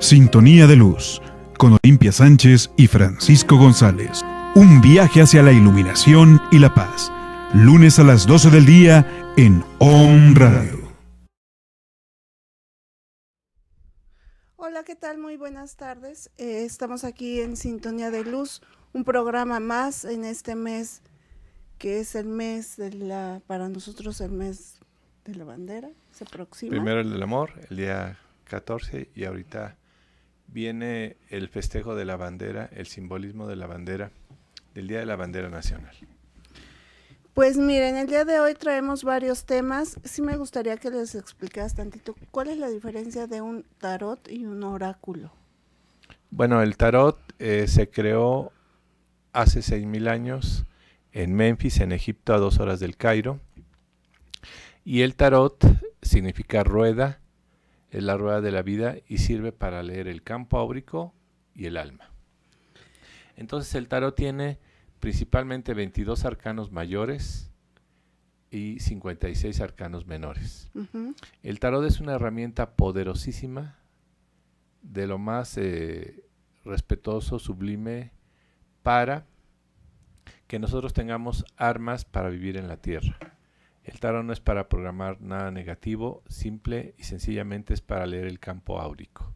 Sintonía de Luz, con Olimpia Sánchez y Francisco González. Un viaje hacia la iluminación y la paz. Lunes a las 12 del día en ON Radio. Hola, ¿qué tal? Muy buenas tardes. Eh, estamos aquí en Sintonía de Luz, un programa más en este mes que es el mes de la, para nosotros el mes de la bandera, se aproxima. Primero el del amor, el día 14 y ahorita viene el festejo de la bandera, el simbolismo de la bandera, del Día de la Bandera Nacional. Pues miren, el día de hoy traemos varios temas. Sí me gustaría que les explicaras tantito cuál es la diferencia de un tarot y un oráculo. Bueno, el tarot eh, se creó hace 6.000 años en Memphis, en Egipto, a dos horas del Cairo. Y el tarot significa rueda es la rueda de la vida y sirve para leer el campo áurico y el alma. Entonces el tarot tiene principalmente 22 arcanos mayores y 56 arcanos menores. El tarot es una herramienta poderosísima, de lo más eh, respetuoso, sublime, para que nosotros tengamos armas para vivir en la tierra. El tarot no es para programar nada negativo, simple y sencillamente es para leer el campo áurico.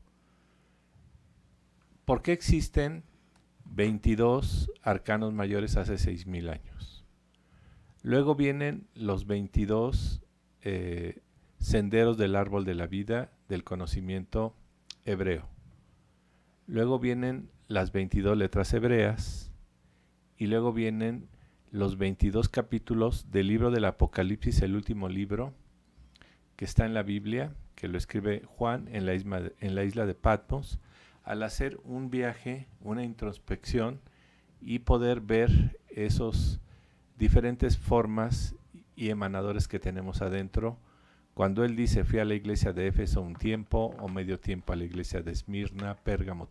¿Por qué existen 22 arcanos mayores hace 6.000 años? Luego vienen los 22 eh, senderos del árbol de la vida del conocimiento hebreo. Luego vienen las 22 letras hebreas y luego vienen los 22 capítulos del libro del Apocalipsis, el último libro que está en la Biblia, que lo escribe Juan en la isla de, Patmos, al hacer un viaje, una introspección y poder ver esos diferentes formas y emanadores que tenemos adentro. Cuando él dice, fui a la iglesia de Éfeso un tiempo o medio tiempo a la iglesia de Esmirna, Pérgamo,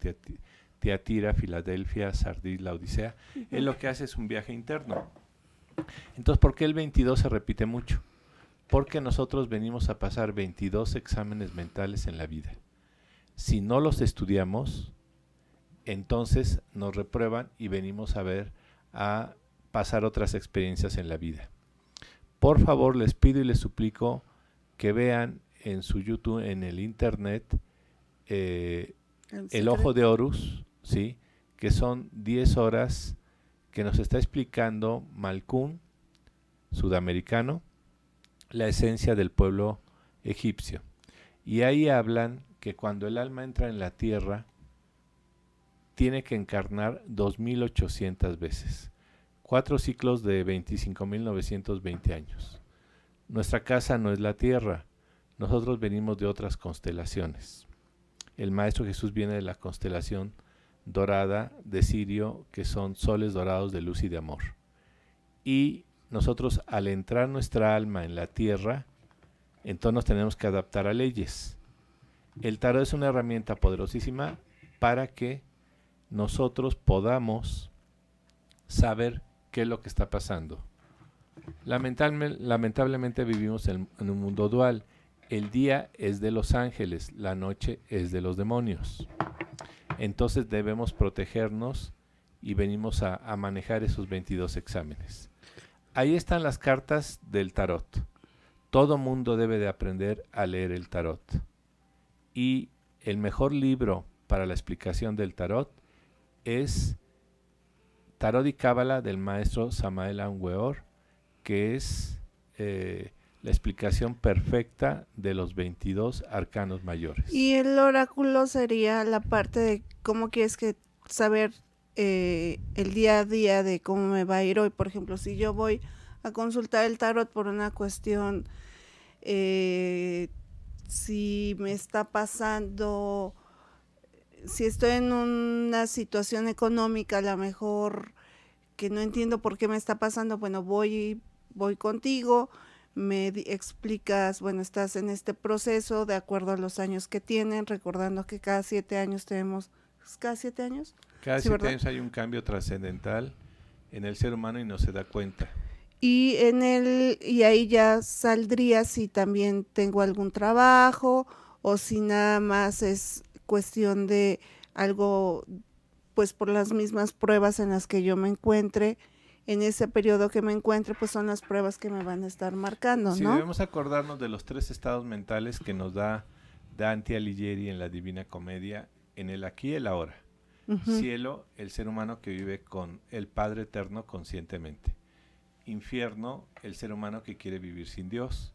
Teatira, Filadelfia, Sardis, la Odisea, él lo que hace es un viaje interno. Entonces, ¿por qué el 22 se repite mucho? Porque nosotros venimos a pasar 22 exámenes mentales en la vida. Si no los estudiamos, entonces nos reprueban y venimos a ver a pasar otras experiencias en la vida. Por favor, les pido y les suplico que vean en su YouTube, en el Internet, eh, el Ojo de Horus, ¿sí? que son 10 horas que nos está explicando Malkun, sudamericano, la esencia del pueblo egipcio. Y ahí hablan que cuando el alma entra en la tierra, tiene que encarnar 2.800 veces, cuatro ciclos de 25.920 años. Nuestra casa no es la tierra, nosotros venimos de otras constelaciones. El Maestro Jesús viene de la constelación dorada de sirio que son soles dorados de luz y de amor. Y nosotros al entrar nuestra alma en la tierra, entonces tenemos que adaptar a leyes. El tarot es una herramienta poderosísima para que nosotros podamos saber qué es lo que está pasando. lamentablemente vivimos en un mundo dual el día es de los ángeles, la noche es de los demonios. Entonces debemos protegernos y venimos a, manejar esos 22 exámenes. Ahí están las cartas del tarot. Todo mundo debe de aprender a leer el tarot. Y el mejor libro para la explicación del tarot es Tarot y Cábala del maestro Samael Anweor, que es eh, la explicación perfecta de los 22 arcanos mayores. Y el oráculo sería la parte de cómo quieres que saber eh, el día a día de cómo me va a ir hoy. Por ejemplo, si yo voy a consultar el tarot por una cuestión, eh, si me está pasando, si estoy en una situación económica a lo mejor que no entiendo por qué me está pasando, bueno, voy, voy contigo me explicas, bueno, estás en este proceso de acuerdo a los años que tienen, recordando que cada siete años tenemos, cada siete años. Cada siete años hay un cambio trascendental en el ser humano y no se da cuenta. Y en el, y ahí ya saldría si también tengo algún trabajo o si nada más es cuestión de algo, pues por las mismas pruebas en las que yo me encuentre, en ese periodo que me encuentro, pues son las pruebas que me van a estar marcando, sí, ¿no? debemos acordarnos de los tres estados mentales que nos da Dante Alighieri en la Divina Comedia, en el aquí y el ahora. Cielo, el ser humano que vive con el Padre Eterno conscientemente. Infierno, el ser humano que quiere vivir sin Dios.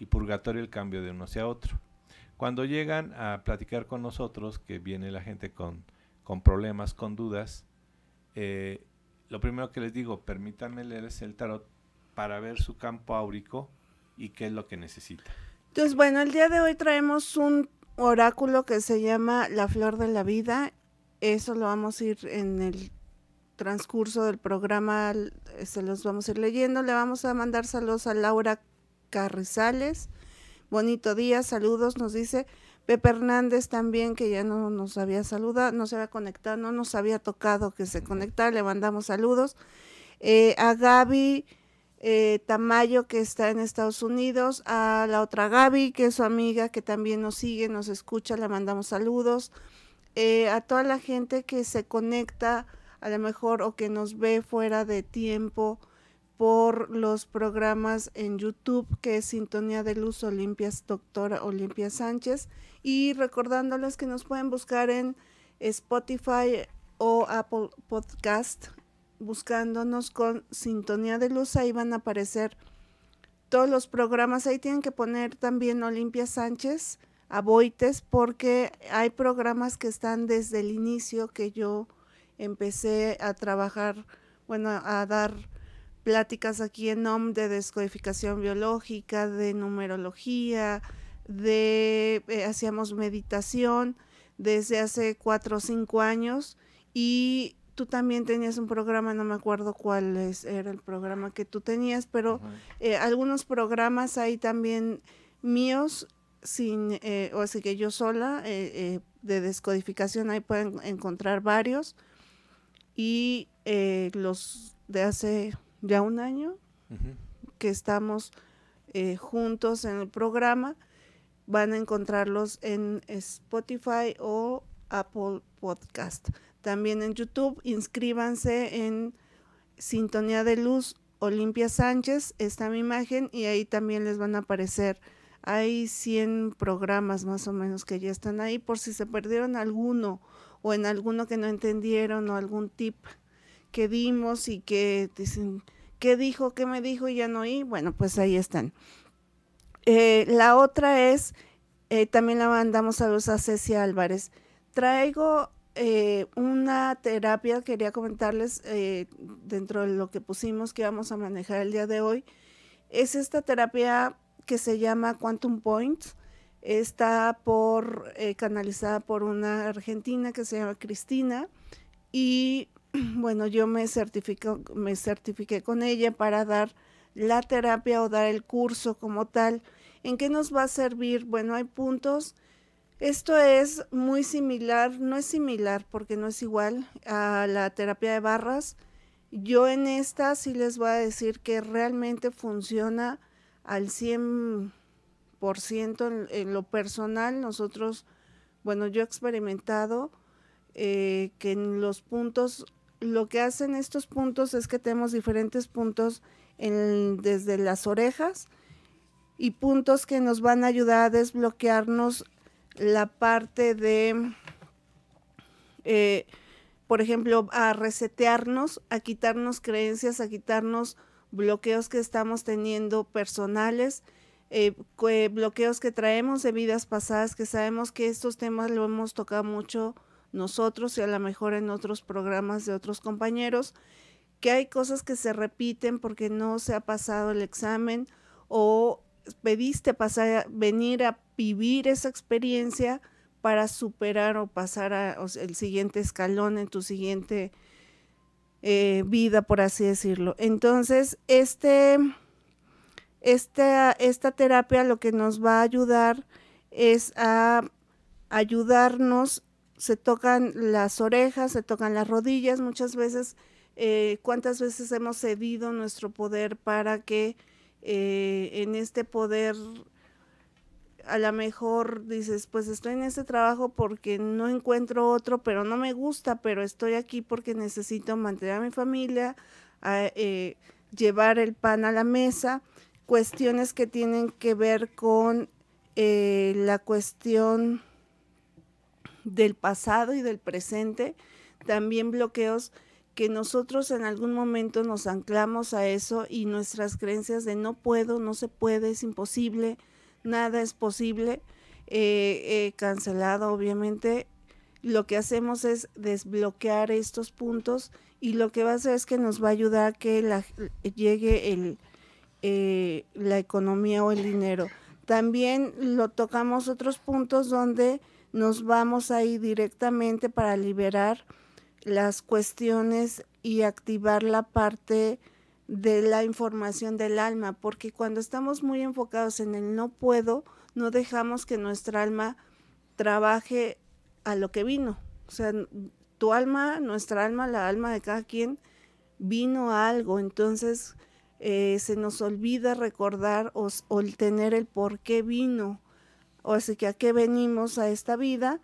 Y purgatorio, el cambio de uno hacia otro. Cuando llegan a platicar con nosotros, que viene la gente con, con problemas, con dudas, eh, lo primero que les digo, permítanme leerles el tarot para ver su campo áurico y qué es lo que necesita. Entonces, bueno, el día de hoy traemos un oráculo que se llama La Flor de la Vida. Eso lo vamos a ir en el transcurso del programa, se los vamos a ir leyendo. Le vamos a mandar saludos a Laura Carrizales. Bonito día, saludos, nos dice. Pepe Hernández también, que ya no nos había saludado, no se había conectado, no nos había tocado que se conectara, le mandamos saludos. Eh, a Gaby eh, Tamayo, que está en Estados Unidos, a la otra Gaby, que es su amiga, que también nos sigue, nos escucha, le mandamos saludos. Eh, a toda la gente que se conecta, a lo mejor, o que nos ve fuera de tiempo por los programas en YouTube, que es Sintonía de Luz Olimpias Doctora Olimpia Sánchez y recordándoles que nos pueden buscar en Spotify o Apple Podcast buscándonos con sintonía de luz, ahí van a aparecer todos los programas, ahí tienen que poner también Olimpia Sánchez, Aboites, porque hay programas que están desde el inicio que yo empecé a trabajar, bueno, a dar pláticas aquí en NOM de descodificación biológica, de numerología, de, eh, hacíamos meditación desde hace cuatro o cinco años y tú también tenías un programa, no me acuerdo cuál es, era el programa que tú tenías, pero eh, algunos programas ahí también míos, sin, eh, o así que yo sola, de descodificación, ahí pueden encontrar varios. Y los de hace ya un año que estamos juntos en el programa, van a encontrarlos en Spotify o Apple Podcast. También en YouTube, inscríbanse en Sintonía de Luz Olimpia Sánchez, está mi imagen y ahí también les van a aparecer. Hay 100 programas más o menos que ya están ahí por si se perdieron alguno o en alguno que no entendieron o algún tip que dimos y que dicen, ¿qué dijo? ¿Qué me dijo? Y ya no oí. Bueno, pues ahí están. Eh, la otra es, eh, también la mandamos los a Ceci Álvarez. Traigo eh, una terapia, quería comentarles dentro de lo que pusimos que vamos a manejar el día de hoy. Es esta terapia que se llama Quantum Point. Está por, canalizada por una argentina que se llama Cristina. Y bueno, yo me, certifico, me certifiqué con ella para dar la terapia o dar el curso como tal. ¿En qué nos va a servir? Bueno, hay puntos. Esto es muy similar, no es similar porque no es igual a la terapia de barras. Yo en esta sí les voy a decir que realmente funciona al 100% en, en lo personal. Nosotros, bueno, yo he experimentado eh, que en los puntos, lo que hacen estos puntos es que tenemos diferentes puntos desde las orejas y puntos que nos van a ayudar a desbloquearnos la parte de, eh, por ejemplo, a resetearnos, a quitarnos creencias, a quitarnos bloqueos que estamos teniendo personales, eh, eh, bloqueos que traemos de vidas pasadas, que sabemos que estos temas lo hemos tocado mucho nosotros y a lo mejor en otros programas de otros compañeros, que hay cosas que se repiten porque no se ha pasado el examen o pediste pasar, venir a vivir esa experiencia para superar o pasar a, el siguiente escalón en tu siguiente eh, vida, por así decirlo. Entonces, este, esta, esta terapia lo que nos va a ayudar es a ayudarnos. Se tocan las orejas, se tocan las rodillas, muchas veces, eh, cuántas veces hemos cedido nuestro poder para que eh, en este poder, a lo mejor dices, pues estoy en este trabajo porque no encuentro otro, pero no me gusta, pero estoy aquí porque necesito mantener a mi familia, eh, llevar el pan a la mesa, cuestiones que tienen que ver con eh, la cuestión del pasado y del presente, también bloqueos que nosotros en algún momento nos anclamos a eso y nuestras creencias de no puedo, no se puede, es imposible, nada es posible, eh, cancelado obviamente, lo que hacemos es desbloquear estos puntos y lo que va a hacer es que nos va a ayudar a que llegue el, eh, la economía o el dinero. También lo tocamos otros puntos donde nos vamos ahí directamente para liberar las cuestiones y activar la parte de la información del alma, porque cuando estamos muy enfocados en el no puedo, no dejamos que nuestra alma trabaje a lo que vino. O sea, tu alma, nuestra alma, la alma de cada quien, vino a algo. Entonces eh, se nos olvida recordar o, o, tener el por qué vino. O así que a qué venimos a esta vida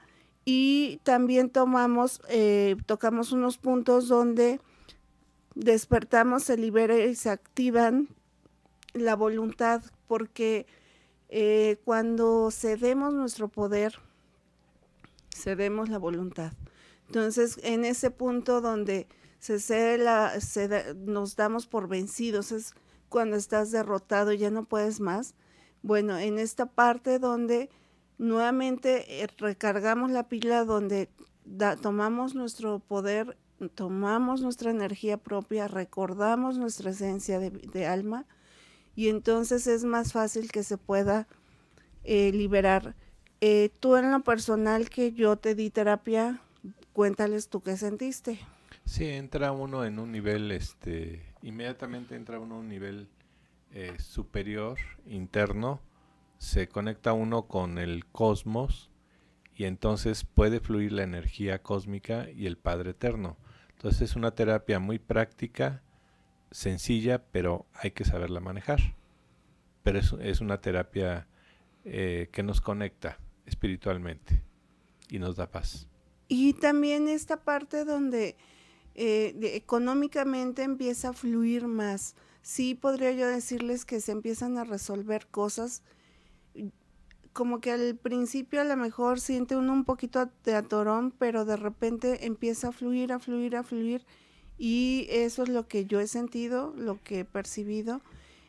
y también tomamos, eh, tocamos unos puntos donde despertamos, se libera y se activan la voluntad, porque eh, cuando cedemos nuestro poder, cedemos la voluntad. Entonces, en ese punto donde se cede la, se nos damos por vencidos, es cuando estás derrotado, ya no puedes más. Bueno, en esta parte donde nuevamente eh, recargamos la pila donde tomamos nuestro poder, tomamos nuestra energía propia, recordamos nuestra esencia de, alma y entonces es más fácil que se pueda eh, liberar. Eh, tú en lo personal que yo te di terapia, cuéntales tú qué sentiste. Sí, entra uno en un nivel, este, inmediatamente entra uno en un nivel superior, interno, se conecta uno con el cosmos y entonces puede fluir la energía cósmica y el Padre Eterno. Entonces es una terapia muy práctica, sencilla, pero hay que saberla manejar. Pero es, es una terapia eh, que nos conecta espiritualmente y nos da paz. Y también esta parte donde eh, económicamente empieza a fluir más. Sí, podría yo decirles que se empiezan a resolver cosas como que al principio a lo mejor siente uno un poquito de atorón, pero de repente empieza a fluir, a fluir, a fluir. Y eso es lo que yo he sentido, lo que he percibido.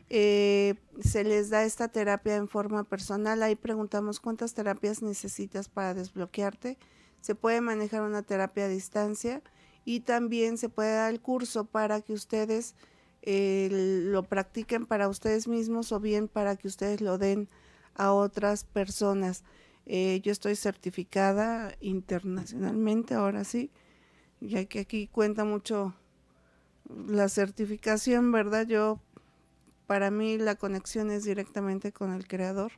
Eh, se les da esta terapia en forma personal. Ahí preguntamos cuántas terapias necesitas para desbloquearte. Se puede manejar una terapia a distancia y también se puede dar el curso para que ustedes eh, lo practiquen para ustedes mismos o bien para que ustedes lo den a otras personas. Eh, yo estoy certificada internacionalmente, ahora sí, ya que aquí cuenta mucho la certificación, ¿verdad? Yo, para mí la conexión es directamente con el creador,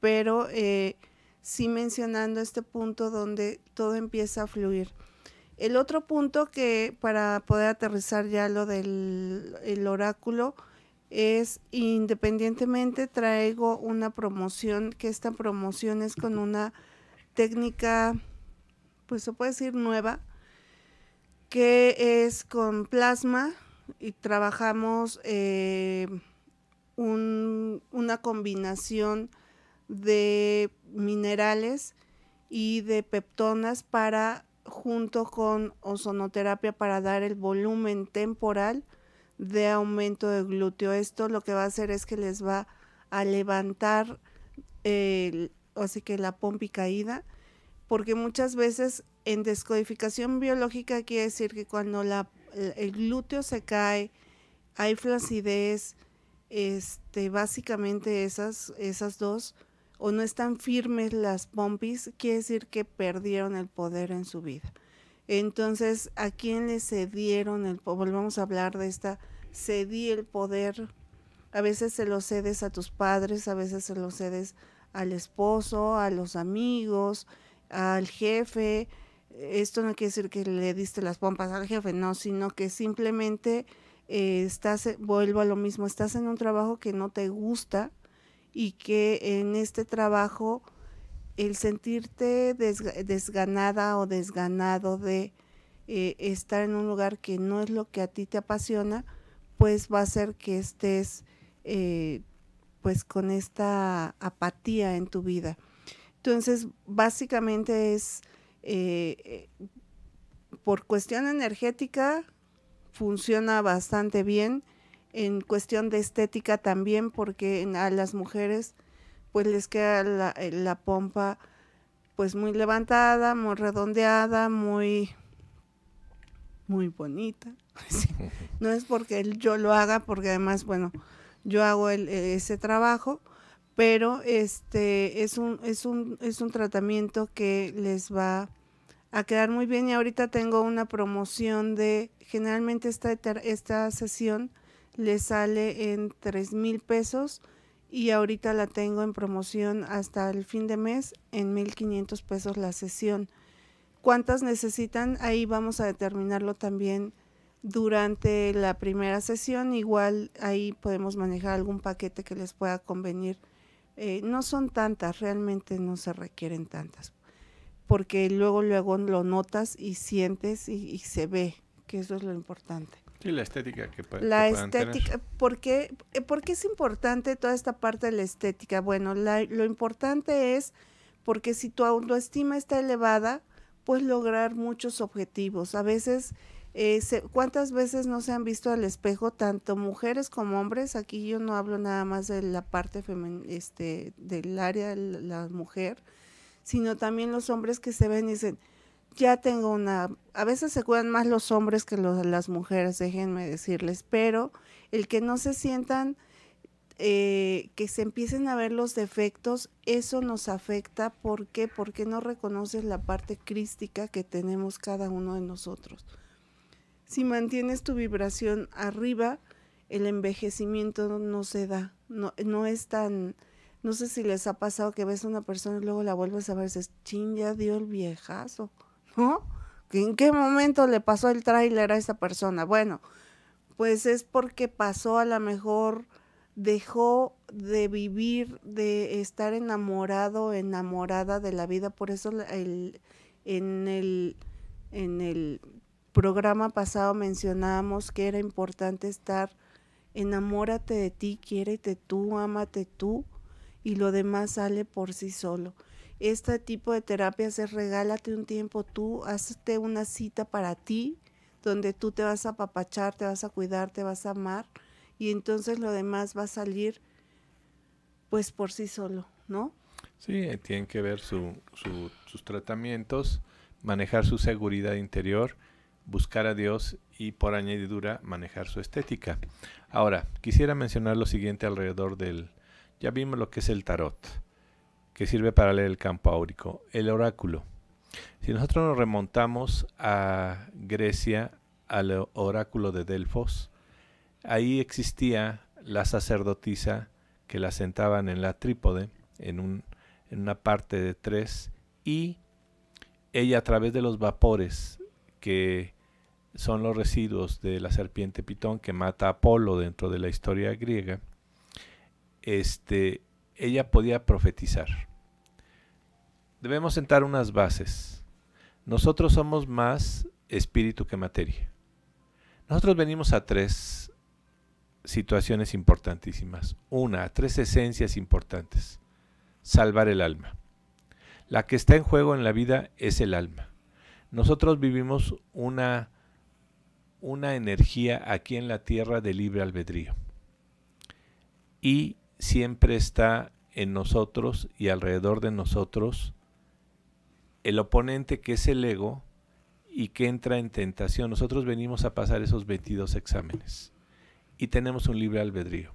pero eh, sí mencionando este punto donde todo empieza a fluir. El otro punto que para poder aterrizar ya lo del el oráculo, es independientemente traigo una promoción, que esta promoción es con una técnica, pues se puede decir nueva, que es con plasma y trabajamos eh, una combinación de minerales y de peptonas para junto con ozonoterapia para dar el volumen temporal de aumento de glúteo. Esto lo que va a hacer es que les va a levantar, así que la pompi caída, porque muchas veces en descodificación biológica quiere decir que cuando la, el glúteo se cae, hay flacidez, este, básicamente esas, esas dos, o no están firmes las pompis, quiere decir que perdieron el poder en su vida. Entonces, ¿a quién le cedieron el Volvamos a hablar de esta, cedí el poder. A veces se lo cedes a tus padres, a veces se lo cedes al esposo, a los amigos, al jefe. Esto no quiere decir que le diste las pompas al jefe, no, sino que simplemente eh, estás, eh, vuelvo a lo mismo, estás en un trabajo que no te gusta y que en este trabajo el sentirte desganada o desganado de eh, estar en un lugar que no es lo que a ti te apasiona, pues va a hacer que estés eh, pues con esta apatía en tu vida. Entonces, básicamente es eh, por cuestión energética, funciona bastante bien. En cuestión de estética también, porque a las mujeres pues les queda eh, la, pompa pues muy levantada, muy redondeada, muy muy bonita. No es porque yo lo haga, porque además, bueno, yo hago eh, ese trabajo, pero este es un, es un, es un tratamiento que les va a quedar muy bien. Y ahorita tengo una promoción de, generalmente esta, esta sesión le sale en 3 mil pesos y ahorita la tengo en promoción hasta el fin de mes en 1500 pesos la sesión. ¿Cuántas necesitan? Ahí vamos a determinarlo también durante la primera sesión. Igual ahí podemos manejar algún paquete que les pueda convenir. Eh, no son tantas, realmente no se requieren tantas, porque luego, luego lo notas y sientes y se ve, que eso es lo importante. Sí, la estética que La estética, eh, ¿por qué, es importante toda esta parte de la estética? Bueno, lo importante es porque si tu autoestima está elevada, puedes lograr muchos objetivos. A veces, eh, ¿cuántas veces no se han visto al espejo tanto mujeres como hombres? Aquí yo no hablo nada más de la parte femen este, del área la mujer, sino también los hombres que se ven y dicen, ya tengo una, a veces se cuidan más los hombres que las mujeres, déjenme decirles, pero el que no se sientan, eh, que se empiecen a ver los defectos, eso nos afecta. ¿Por qué? Porque no reconoces la parte crística que tenemos cada uno de nosotros. Si mantienes tu vibración arriba, el envejecimiento no se da, no, no es tan... No sé si les ha pasado que ves a una persona y luego la vuelves a ver y dices, ching, ya dio el viejazo. ¿En qué momento le pasó el tráiler a esa persona? Bueno, pues es porque pasó a lo mejor, dejó de vivir, de estar enamorado, enamorada de la vida. Por eso en, el, en el programa pasado mencionábamos que era importante estar, enamórate de ti, quiérete tú, ámate tú, y lo demás sale por sí solo este tipo de terapias es regálate un tiempo tú, hazte una cita para ti, donde tú te vas a apapachar, te vas a cuidar, te vas a amar y entonces lo demás va a salir pues por sí solo, ¿no? Sí, eh, tienen que ver sus tratamientos, manejar su seguridad interior, buscar a Dios y por añadidura manejar su estética. Ahora, quisiera mencionar lo siguiente alrededor del... Ya vimos lo que es el tarot que sirve para leer el campo áurico, el oráculo. Si nosotros nos remontamos a Grecia, al oráculo de Delfos, ahí existía la sacerdotisa que la sentaban en la trípode, en, en una parte de tres, y ella a través de los vapores que son los residuos de la serpiente pitón que mata a Apolo dentro de la historia griega, este, ella podía profetizar debemos sentar unas bases. Nosotros somos más espíritu que materia. Nosotros venimos a tres situaciones importantísimas. Una, tres esencias importantes. Salvar el alma. La que está en juego en la vida es el alma. Nosotros vivimos una, una energía aquí en la tierra de libre albedrío. Y siempre está en nosotros y alrededor de nosotros el oponente que es el ego y que entra en tentación. Nosotros venimos a pasar esos 22 exámenes y tenemos un libre albedrío.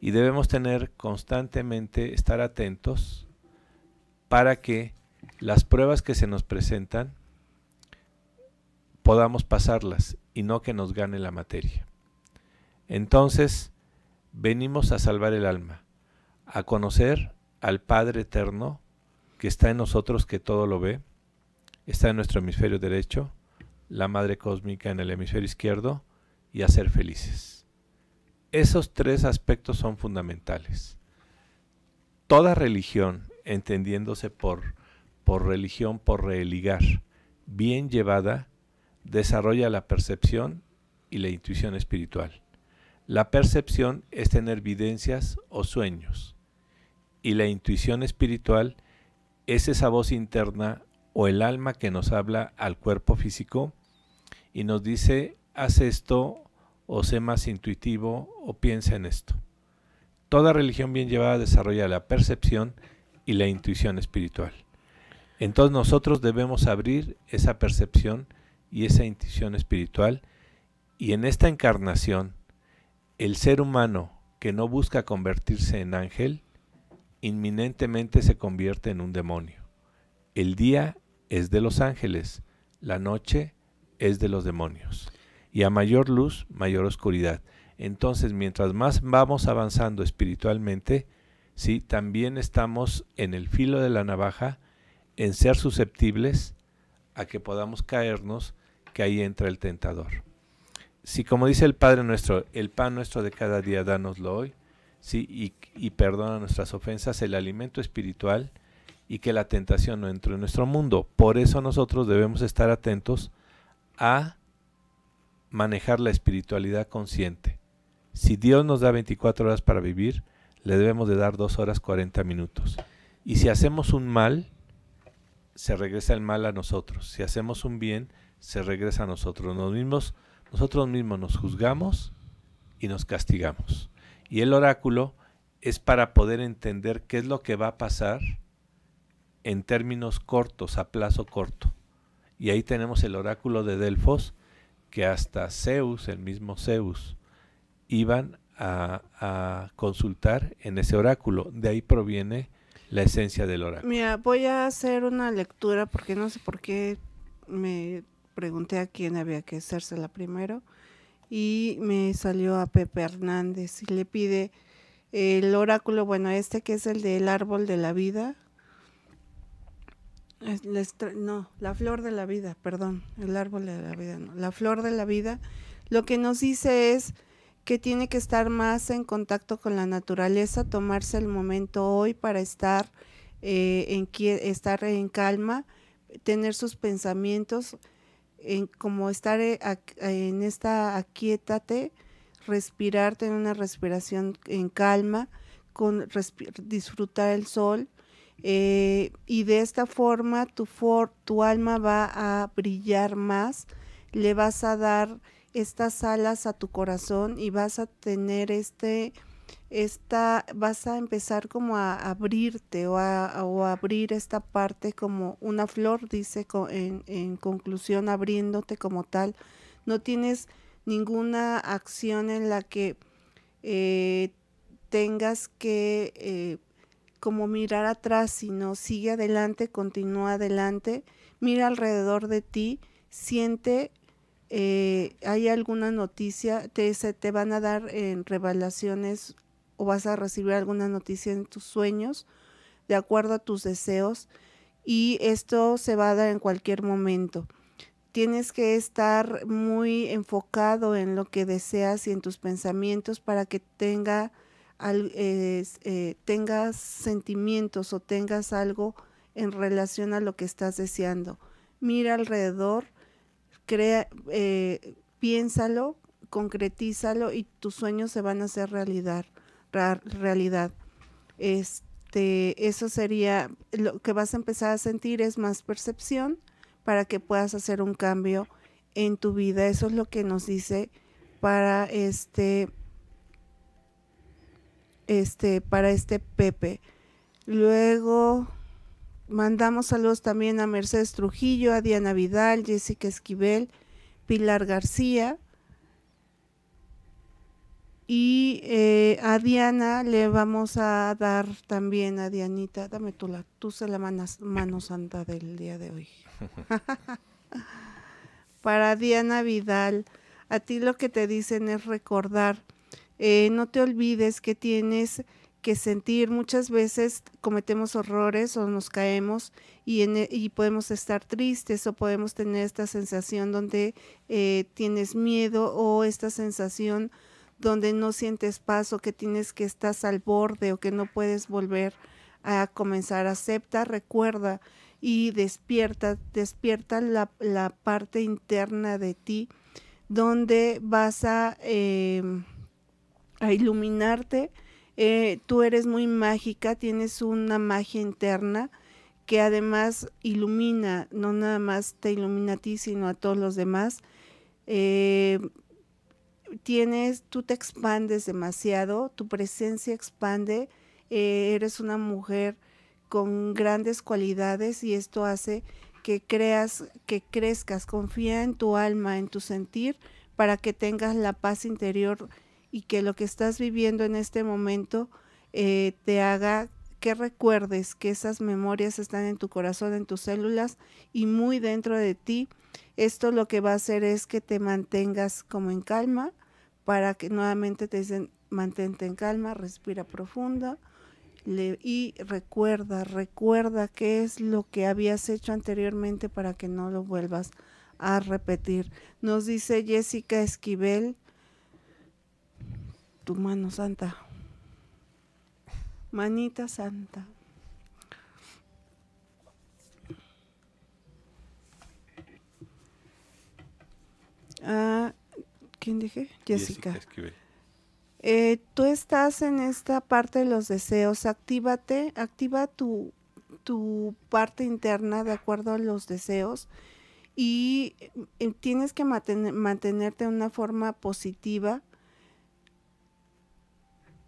Y debemos tener constantemente, estar atentos para que las pruebas que se nos presentan podamos pasarlas y no que nos gane la materia. Entonces, venimos a salvar el alma, a conocer al Padre Eterno que está en nosotros que todo lo ve, está en nuestro hemisferio derecho, la madre cósmica en el hemisferio izquierdo y a ser felices. Esos tres aspectos son fundamentales. Toda religión, entendiéndose por, por religión, por religar, bien llevada, desarrolla la percepción y la intuición espiritual. La percepción es tener evidencias o sueños y la intuición espiritual es esa voz interna o el alma que nos habla al cuerpo físico y nos dice, haz esto o sé más intuitivo o piensa en esto. Toda religión bien llevada desarrolla la percepción y la intuición espiritual. Entonces nosotros debemos abrir esa percepción y esa intuición espiritual y en esta encarnación el ser humano que no busca convertirse en ángel inminentemente se convierte en un demonio. El día es de los ángeles, la noche es de los demonios. Y a mayor luz, mayor oscuridad. Entonces, mientras más vamos avanzando espiritualmente, sí, también estamos en el filo de la navaja, en ser susceptibles a que podamos caernos, que ahí entra el tentador. Si como dice el Padre nuestro, el pan nuestro de cada día, danoslo hoy, y, perdona nuestras ofensas, el alimento espiritual y que la tentación no entre en nuestro mundo. Por eso nosotros debemos estar atentos a manejar la espiritualidad consciente. Si Dios nos da 24 horas para vivir, le debemos de dar 2 horas 40 minutos. Y si hacemos un mal, se regresa el mal a nosotros. Si hacemos un bien, se regresa a nosotros. Nos mismos, nosotros mismos nos juzgamos y nos castigamos. Y el oráculo es para poder entender qué es lo que va a pasar en términos cortos, a plazo corto. Y ahí tenemos el oráculo de Delfos, que hasta Zeus, el mismo Zeus, iban a, consultar en ese oráculo. De ahí proviene la esencia del oráculo. Mira, voy a hacer una lectura porque no sé por qué me pregunté a quién había que hacerse la primero y me salió a Pepe Hernández y le pide el oráculo, bueno, este que es el del árbol de la vida, no, la flor de la vida, perdón, el árbol de la vida, no, la flor de la vida, lo que nos dice es que tiene que estar más en contacto con la naturaleza, tomarse el momento hoy para estar, eh, en, estar en calma, tener sus pensamientos como estar eh, en esta aquietate, respirar, tener una respiración en calma, con disfrutar el sol. Eh, y de esta forma tu, tu alma va a brillar más, le vas a dar estas alas a tu corazón y vas a tener este esta, vas a empezar como a abrirte o a, abrir esta parte como una flor, dice en, en, conclusión, abriéndote como tal. No tienes ninguna acción en la que eh, tengas que eh, como mirar atrás, sino sigue adelante, continúa adelante, mira alrededor de ti, siente eh, hay alguna noticia, te, te van a dar en revelaciones o vas a recibir alguna noticia en tus sueños, de acuerdo a tus deseos, y esto se va a dar en cualquier momento. Tienes que estar muy enfocado en lo que deseas y en tus pensamientos para que tenga, eh, tengas sentimientos o tengas algo en relación a lo que estás deseando. Mira alrededor, crea, eh, piénsalo, concretízalo y tus sueños se van a hacer realidad realidad. Este, eso sería, lo que vas a empezar a sentir es más percepción para que puedas hacer un cambio en tu vida. Eso es lo que nos dice para este, este, para este Pepe. Luego mandamos saludos también a Mercedes Trujillo, a Diana Vidal, Jessica Esquivel, Pilar García, y eh, a Diana le vamos a dar también a Dianita, dame tú la, tú la mano santa del día de hoy. Para Diana Vidal, a ti lo que te dicen es recordar, eh, no te olvides que tienes que sentir. Muchas veces cometemos horrores o nos caemos e, y, podemos estar tristes o podemos tener esta sensación donde eh, tienes miedo o esta sensación donde no sientes paso que tienes que estás al borde o que no puedes volver a comenzar. Acepta, recuerda y despierta, despierta la, parte interna de ti donde vas a, em, a iluminarte. Eh, tú eres muy mágica, tienes una magia interna que además ilumina, no nada más te ilumina a ti, sino a todos los demás. Eh, tienes, tú te expandes demasiado, tu presencia expande, eh, eres una mujer con grandes cualidades y esto hace que creas, que crezcas, confía en tu alma, en tu sentir, para que tengas la paz interior y que lo que estás viviendo en este momento eh, te haga que recuerdes que esas memorias están en tu corazón, en tus células y muy dentro de ti. Esto lo que va a hacer es que te mantengas como en calma, para que nuevamente te dicen mantente en calma, respira profundo y recuerda, recuerda qué es lo que habías hecho anteriormente para que no lo vuelvas a repetir. Nos dice Jessica Esquivel, tu mano santa, manita santa. Ah, ¿Quién dije? Jessica. Eh, tú estás en esta parte de los deseos. Actívate, activa tu, tu parte interna de acuerdo a los deseos y eh, tienes que mantenerte de una forma positiva.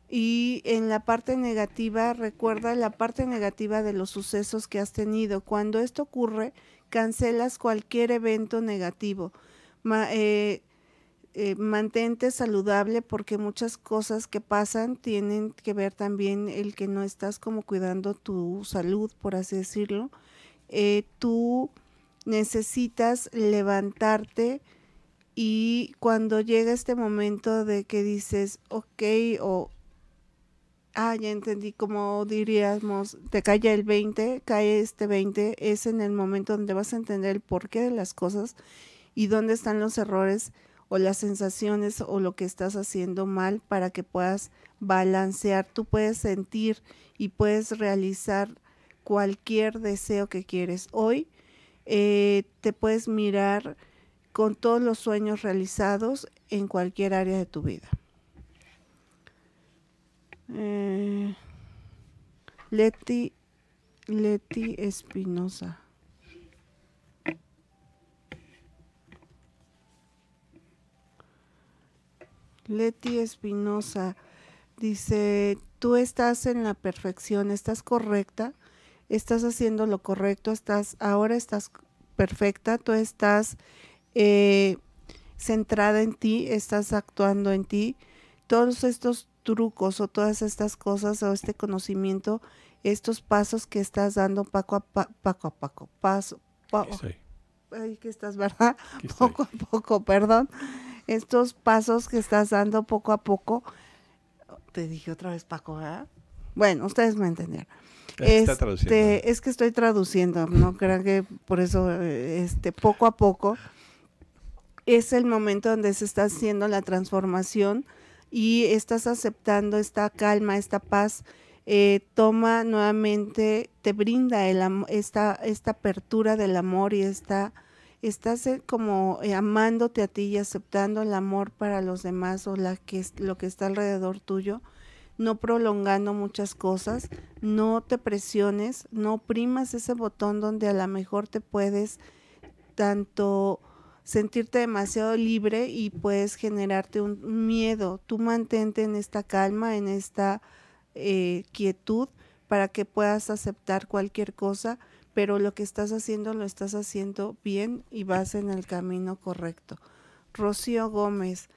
Y en la parte negativa, recuerda la parte negativa de los sucesos que has tenido. Cuando esto ocurre, cancelas cualquier evento negativo. Eh, eh, mantente saludable porque muchas cosas que pasan tienen que ver también el que no estás como cuidando tu salud, por así decirlo. Eh, tú necesitas levantarte y cuando llega este momento de que dices, ok, o, ah, ya entendí, como diríamos, te cae el 20, cae este 20, es en el momento donde vas a entender el porqué de las cosas y dónde están los errores o las sensaciones o lo que estás haciendo mal para que puedas balancear. Tú puedes sentir y puedes realizar cualquier deseo que quieres. Hoy eh, te puedes mirar con todos los sueños realizados en cualquier área de tu vida. Eh, Leti, Leti Espinosa. Leti Espinosa dice, tú estás en la perfección, estás correcta, estás haciendo lo correcto, estás, ahora estás perfecta, tú estás eh, centrada en ti, estás actuando en ti. Todos estos trucos o todas estas cosas o este conocimiento, estos pasos que estás dando Paco a poco, Paco, a Paco, paso, Ahí que estás, ¿verdad? Poco a poco, perdón estos pasos que estás dando poco a poco. Te dije otra vez, Paco, Bueno, ustedes me entendieron. Ah, este, es que estoy traduciendo, no crean que por eso, este, poco a poco, es el momento donde se está haciendo la transformación y estás aceptando esta calma, esta paz, eh, toma nuevamente, te brinda el, esta, esta apertura del amor y esta estás eh, como eh, amándote a ti y aceptando el amor para los demás o la que, lo que está alrededor tuyo, no prolongando muchas cosas, no te presiones, no primas ese botón donde a lo mejor te puedes tanto sentirte demasiado libre y puedes generarte un miedo. Tú mantente en esta calma, en esta eh, quietud, para que puedas aceptar cualquier cosa pero lo que estás haciendo lo estás haciendo bien y vas en el camino correcto. Rocío Gómez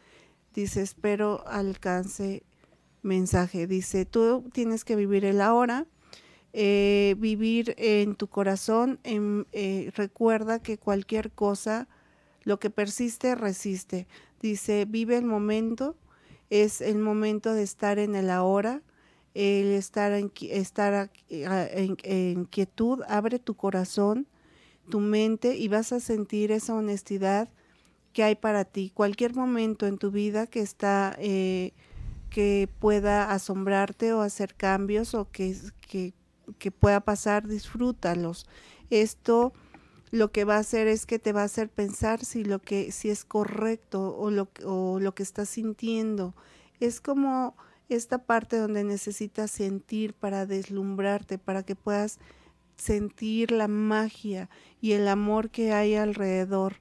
dice, espero alcance mensaje. Dice, tú tienes que vivir el ahora, eh, vivir en tu corazón. Eh, recuerda que cualquier cosa, lo que persiste, resiste. Dice, vive el momento, es el momento de estar en el ahora el estar, en, estar en, quietud, abre tu corazón, tu mente y vas a sentir esa honestidad que hay para ti. Cualquier momento en tu vida que está eh, que pueda asombrarte o hacer cambios o que, que, pueda pasar, disfrútalos. Esto lo que va a hacer es que te va a hacer pensar si lo que si es correcto o lo, o lo que estás sintiendo. Es como esta parte donde necesitas sentir para deslumbrarte, para que puedas sentir la magia y el amor que hay alrededor.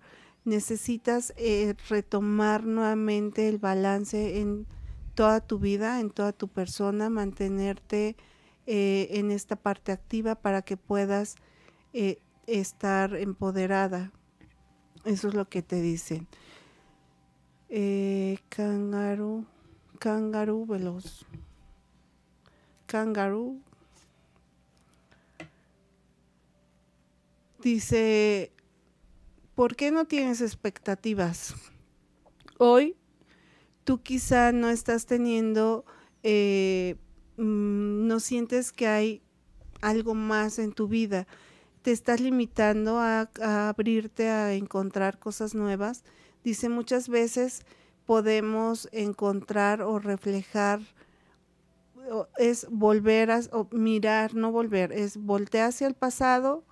Necesitas eh, retomar nuevamente el balance en toda tu vida, en toda tu persona, mantenerte eh, en esta parte activa para que puedas eh, estar empoderada. Eso es lo que te dicen. Eh, Cangarú veloz. Kangaroo. Dice, ¿por qué no tienes expectativas? Hoy tú quizá no estás teniendo, eh, mm, no sientes que hay algo más en tu vida. Te estás limitando a abrirte a encontrar cosas nuevas. Dice muchas veces podemos encontrar o reflejar es volver a mirar, no volver, es voltear hacia el pasado,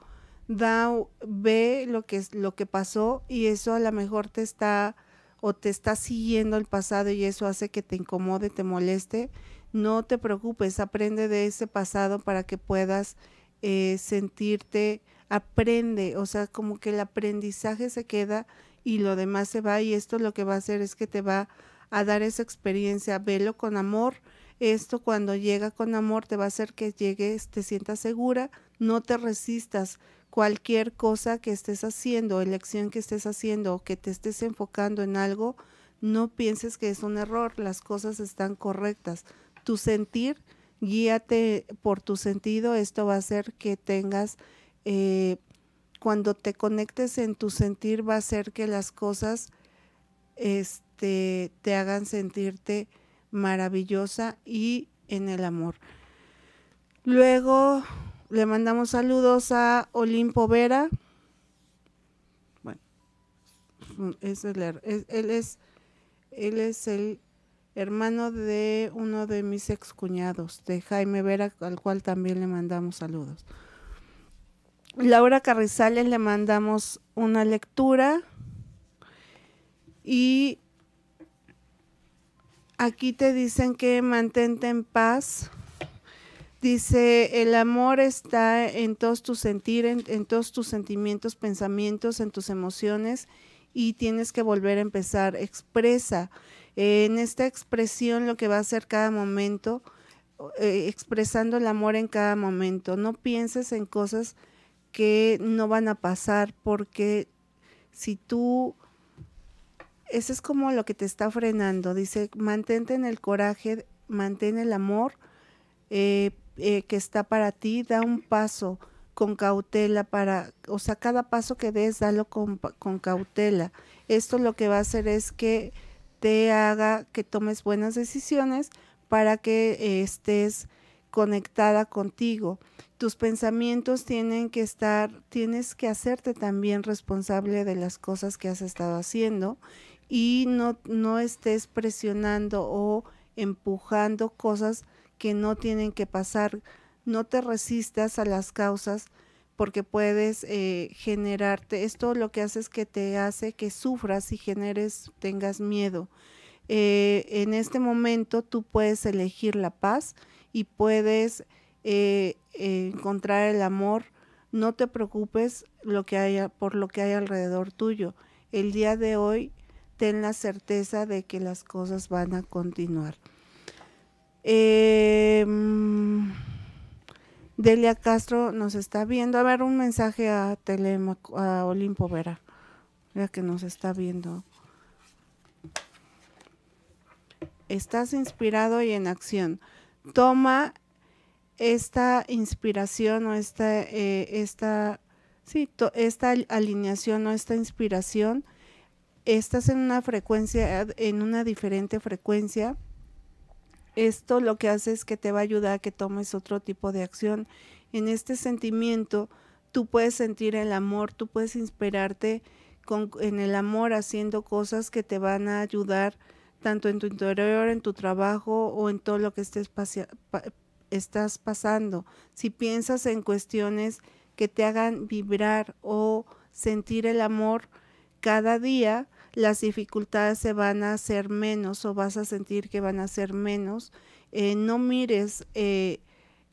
da ve lo que es lo que pasó y eso a lo mejor te está o te está siguiendo el pasado y eso hace que te incomode, te moleste. No te preocupes, aprende de ese pasado para que puedas eh, sentirte, aprende, o sea, como que el aprendizaje se queda y lo demás se va y esto lo que va a hacer es que te va a dar esa experiencia, velo con amor, esto cuando llega con amor te va a hacer que llegues, te sientas segura, no te resistas, cualquier cosa que estés haciendo, elección que estés haciendo o que te estés enfocando en algo, no pienses que es un error, las cosas están correctas. Tu sentir, guíate por tu sentido, esto va a hacer que tengas... Eh, cuando te conectes en tu sentir va a ser que las cosas este, te hagan sentirte maravillosa y en el amor. Luego le mandamos saludos a Olimpo Vera. Bueno, es él, es, él es el hermano de uno de mis excuñados, de Jaime Vera, al cual también le mandamos saludos. Laura Carrizales le mandamos una lectura y aquí te dicen que mantente en paz. Dice, el amor está en todos tus sentir, en, todos tus sentimientos, pensamientos, en tus emociones y tienes que volver a empezar. Expresa. Eh, en esta expresión lo que va a ser cada momento, eh, expresando el amor en cada momento. No pienses en cosas que no van a pasar porque si tú, eso es como lo que te está frenando, dice, mantente en el coraje, mantén el amor eh, eh, que está para ti, da un paso con cautela para, o sea, cada paso que des, dalo con, con cautela. Esto lo que va a hacer es que te haga que tomes buenas decisiones para que eh, estés conectada contigo tus pensamientos tienen que estar, tienes que hacerte también responsable de las cosas que has estado haciendo y no, no estés presionando o empujando cosas que no tienen que pasar. No te resistas a las causas porque puedes eh, generarte, esto lo que hace es que te hace que sufras y generes, tengas miedo. Eh, en este momento tú puedes elegir la paz y puedes eh, eh, encontrar el amor, no te preocupes por lo que hay alrededor tuyo. El día de hoy ten la certeza de que las cosas van a continuar. Em, Delia Castro nos está viendo. A ver, un mensaje a, a Olimpo Vera, que nos está viendo. Estás inspirado y en acción. Toma esta inspiración o esta, eh, esta, alineación o esta inspiración, estás en una frecuencia, en una diferente frecuencia, esto lo que hace es que te va a ayudar a que tomes otro tipo de acción. En este sentimiento, tú puedes sentir el amor, tú puedes inspirarte con, en el amor haciendo cosas que te van a ayudar tanto en tu interior, en tu trabajo o en todo lo que estés estás pasando, si piensas en cuestiones que te hagan vibrar o sentir el amor cada día, las dificultades se van a hacer menos o vas a sentir que van a ser menos. Eh, no mires, eh,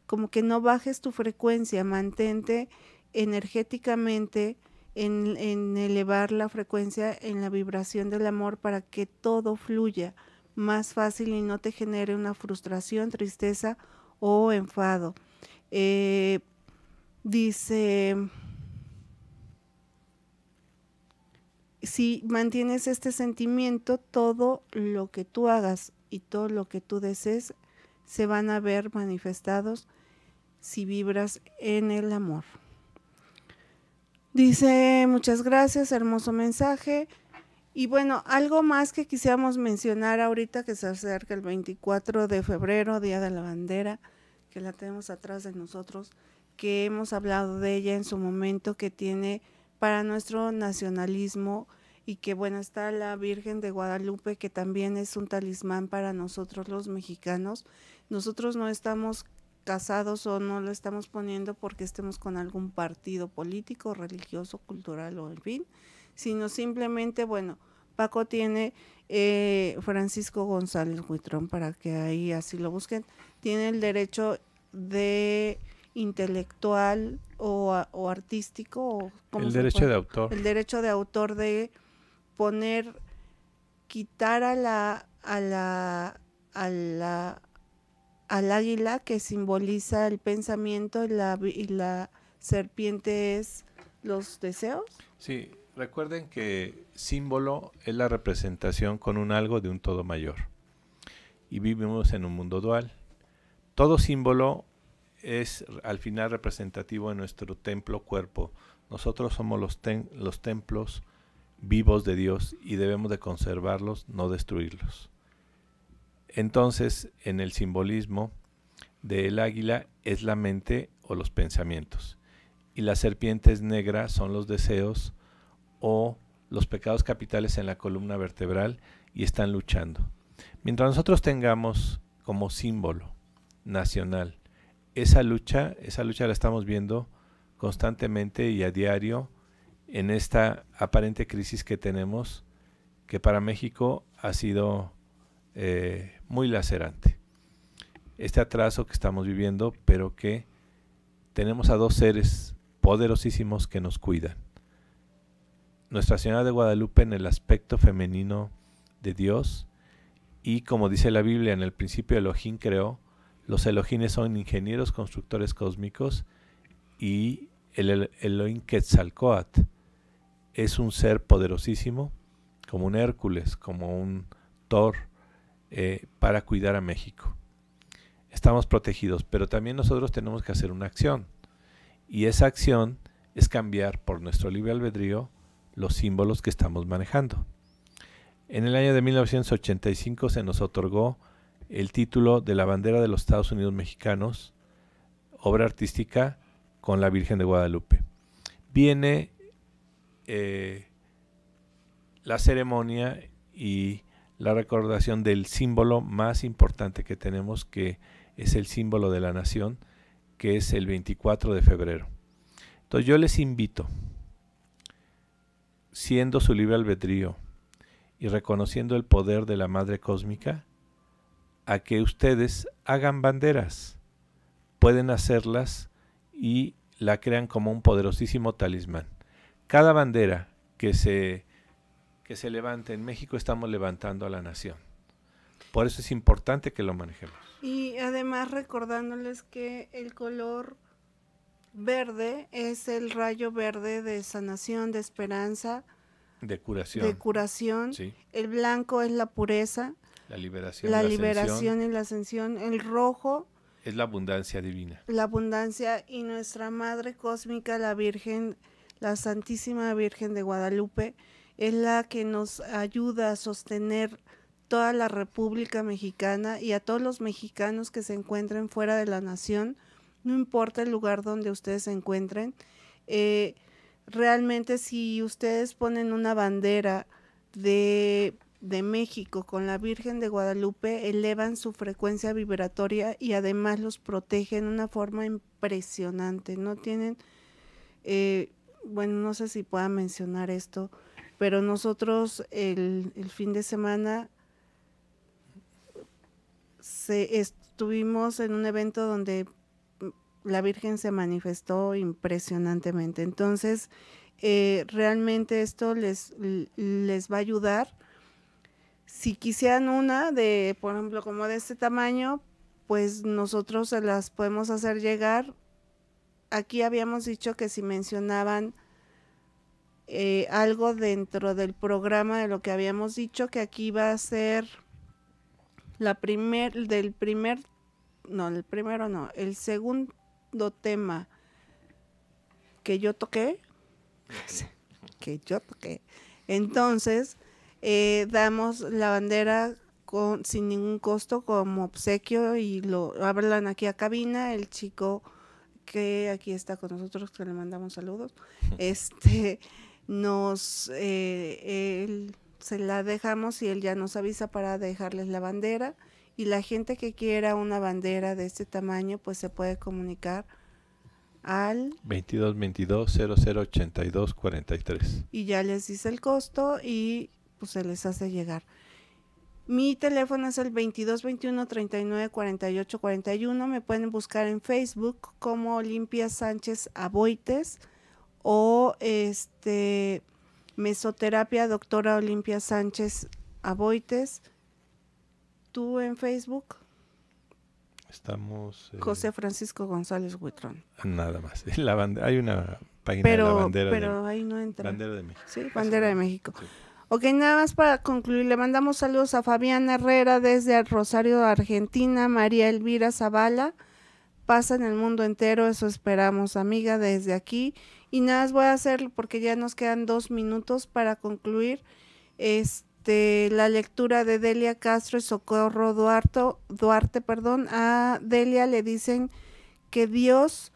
como que no bajes tu frecuencia, mantente energéticamente en, en elevar la frecuencia, en la vibración del amor para que todo fluya más fácil y no te genere una frustración, tristeza o enfado. Eh, dice, si mantienes este sentimiento, todo lo que tú hagas y todo lo que tú desees se van a ver manifestados si vibras en el amor. Dice, muchas gracias, hermoso mensaje. Y bueno, algo más que quisiéramos mencionar ahorita que se acerca el 24 de febrero, Día de la Bandera, que la tenemos atrás de nosotros, que hemos hablado de ella en su momento, que tiene para nuestro nacionalismo y que bueno, está la Virgen de Guadalupe, que también es un talismán para nosotros los mexicanos. Nosotros no estamos casados o no lo estamos poniendo porque estemos con algún partido político, religioso, cultural o en fin sino simplemente, bueno, Paco tiene eh, Francisco González Huitrón, para que ahí así lo busquen, tiene el derecho de intelectual o, artístico. el derecho de autor. El derecho de autor de poner, quitar a la, a la, a la, al águila que simboliza el pensamiento y la, y la serpiente es los deseos. Sí, Recuerden que símbolo es la representación con un algo de un todo mayor. Y vivimos en un mundo dual. Todo símbolo es al final representativo de nuestro templo cuerpo. Nosotros somos los, los templos vivos de Dios y debemos de conservarlos, no destruirlos. Entonces, en el simbolismo del águila es la mente o los pensamientos. Y las serpientes negras son los deseos, o los pecados capitales en la columna vertebral y están luchando. Mientras nosotros tengamos como símbolo nacional esa lucha, esa lucha la estamos viendo constantemente y a diario en esta aparente crisis que tenemos, que para México ha sido eh, muy lacerante. Este atraso que estamos viviendo, pero que tenemos a dos seres poderosísimos que nos cuidan. Nuestra Señora de Guadalupe en el aspecto femenino de Dios y como dice la Biblia, en el principio Elohim creó, los Elohines son ingenieros constructores cósmicos y el Elohim Quetzalcoatl es un ser poderosísimo, como un Hércules, como un Thor, eh, para cuidar a México. Estamos protegidos, pero también nosotros tenemos que hacer una acción. Y esa acción es cambiar por nuestro libre albedrío los símbolos que estamos manejando. En el año de 1985 se nos otorgó el título de la bandera de los Estados Unidos mexicanos, obra artística con la Virgen de Guadalupe. Viene eh, la ceremonia y la recordación del símbolo más importante que tenemos, que es el símbolo de la nación, que es el 24 de febrero. Entonces yo les invito siendo su libre albedrío y reconociendo el poder de la Madre Cósmica, a que ustedes hagan banderas. Pueden hacerlas y la crean como un poderosísimo talismán. Cada bandera que se, que se levante en México estamos levantando a la nación. Por eso es importante que lo manejemos. Y además recordándoles que el color verde es el rayo verde de sanación, de esperanza. De curación. De curación. El blanco es la pureza. La liberación. La, liberación y la ascensión. El rojo. Es la abundancia divina. La abundancia y nuestra Madre Cósmica, la Virgen, la Santísima Virgen de Guadalupe, es la que nos ayuda a sostener toda la República Mexicana y a todos los mexicanos que se encuentren fuera de la nación no importa el lugar donde ustedes se encuentren, eh, realmente si ustedes ponen una bandera de, México con la Virgen de Guadalupe, elevan su frecuencia vibratoria y además los protegen de una forma impresionante. No tienen, eh, bueno, no sé si pueda mencionar esto, pero nosotros el, fin de semana estuvimos en un evento donde la Virgen se manifestó impresionantemente. Entonces, eh, realmente esto les, les va a ayudar. Si quisieran una de, por ejemplo, como de este tamaño, pues nosotros se las podemos hacer llegar. Aquí habíamos dicho que si mencionaban eh, algo dentro del programa de lo que habíamos dicho, que aquí va a ser la primer, del primer, no, el primero no, el segundo, tema que yo toqué, que yo toqué, entonces eh, damos la bandera con, sin ningún costo como obsequio y lo hablan aquí a cabina, el chico que aquí está con nosotros, que le mandamos saludos, este nos eh, se la dejamos y él ya nos avisa para dejarles la bandera y la gente que quiera una bandera de este tamaño, pues se puede comunicar al 22 22 00 82 43. Y ya les dice el costo y pues se les hace llegar. Mi teléfono es el 22 21 39 48 41. Me pueden buscar en Facebook como Olimpia Sánchez Aboites o este Mesoterapia Doctora Olimpia Sánchez Aboites tú en Facebook. Estamos. Eh, José Francisco González Huitrón. Ah, nada más. La hay una página de la bandera. Pero de, ahí no entra. Bandera de México. Sí, bandera de México. Ok, nada más para concluir, le mandamos saludos a Fabián Herrera desde Rosario, Argentina, María Elvira Zavala, pasa en el mundo entero, eso esperamos, amiga, desde aquí. Y nada más voy a hacer, porque ya nos quedan dos minutos para concluir, este este, la lectura de Delia Castro y Socorro Duarte, perdón, a Delia le dicen que Dios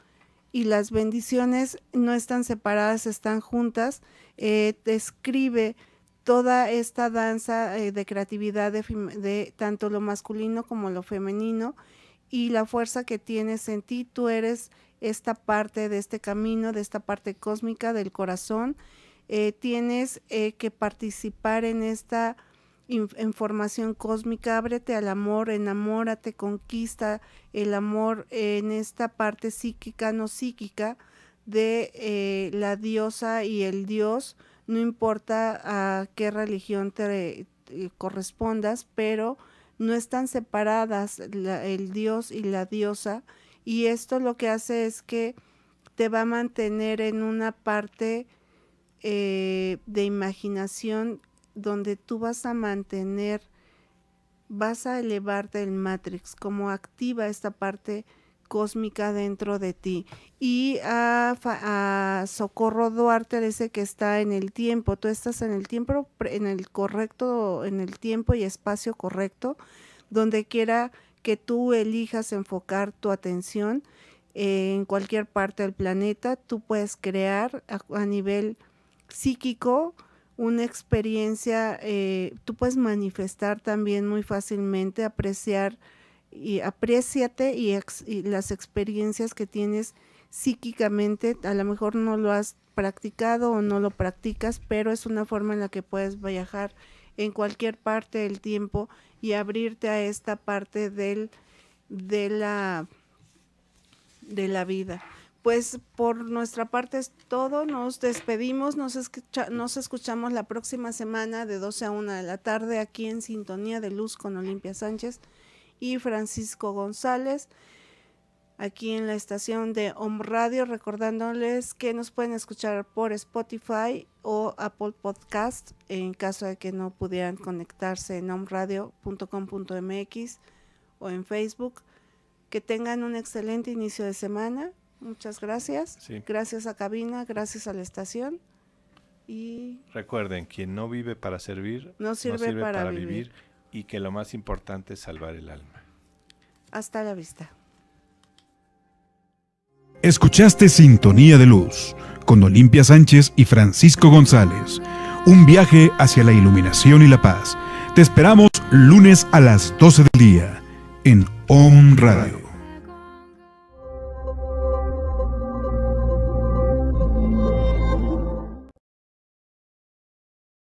y las bendiciones no están separadas, están juntas. Eh, describe toda esta danza eh, de creatividad de, de, tanto lo masculino como lo femenino y la fuerza que tienes en ti. Tú eres esta parte de este camino, de esta parte cósmica del corazón eh, tienes eh, que participar en esta información cósmica, ábrete al amor, enamórate, conquista el amor en esta parte psíquica, no psíquica, de eh, la diosa y el dios, no importa a qué religión te, correspondas, pero no están separadas el dios y la diosa, y esto lo que hace es que te va a mantener en una parte eh, de imaginación donde tú vas a mantener, vas a elevarte el Matrix, como activa esta parte cósmica dentro de ti. Y a, Socorro Duarte dice que está en el tiempo, tú estás en el tiempo, en el correcto, en el tiempo y espacio correcto, donde quiera que tú elijas enfocar tu atención eh, en cualquier parte del planeta, tú puedes crear a nivel psíquico, una experiencia, eh, tú puedes manifestar también muy fácilmente, apreciar y apreciate y, y, las experiencias que tienes psíquicamente, a lo mejor no lo has practicado o no lo practicas, pero es una forma en la que puedes viajar en cualquier parte del tiempo y abrirte a esta parte del, de, la, de la vida pues por nuestra parte es todo. Nos despedimos, nos, nos, escuchamos la próxima semana de 12 a 1 de la tarde aquí en Sintonía de Luz con Olimpia Sánchez y Francisco González, aquí en la estación de Home Radio, recordándoles que nos pueden escuchar por Spotify o Apple Podcast en caso de que no pudieran conectarse en omradio.com.mx o en Facebook. Que tengan un excelente inicio de semana Muchas gracias. Gracias a Cabina, gracias a la estación. Y recuerden, quien no vive para servir, no sirve, para, vivir. y que lo más importante es salvar el alma. Hasta la vista. Escuchaste Sintonía de Luz con Olimpia Sánchez y Francisco González. Un viaje hacia la iluminación y la paz. Te esperamos lunes a las 12 del día en On Radio.